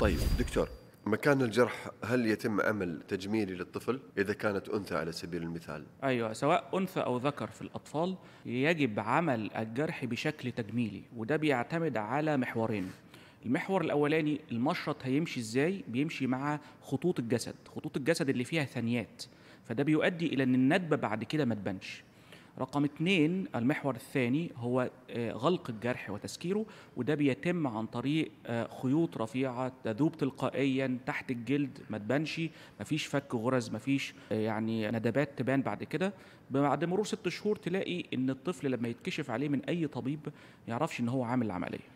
طيب دكتور مكان الجرح هل يتم عمل تجميلي للطفل اذا كانت انثى على سبيل المثال؟ ايوه سواء انثى او ذكر في الاطفال يجب عمل الجرح بشكل تجميلي وده بيعتمد على محورين المحور الاولاني المشرط هيمشي ازاي بيمشي مع خطوط الجسد خطوط الجسد اللي فيها ثنيات فده بيؤدي الى ان الندبه بعد كده ما تبانش رقم اثنين المحور الثاني هو آه، غلق الجرح وتسكيره وده بيتم عن طريق آه، خيوط رفيعه تذوب تلقائيا تحت الجلد ما تبانش مفيش فك غرز مفيش آه، يعني ندبات تبان بعد كده بعد مرور ست شهور تلاقي ان الطفل لما يتكشف عليه من اي طبيب يعرفش ان هو عامل العمليه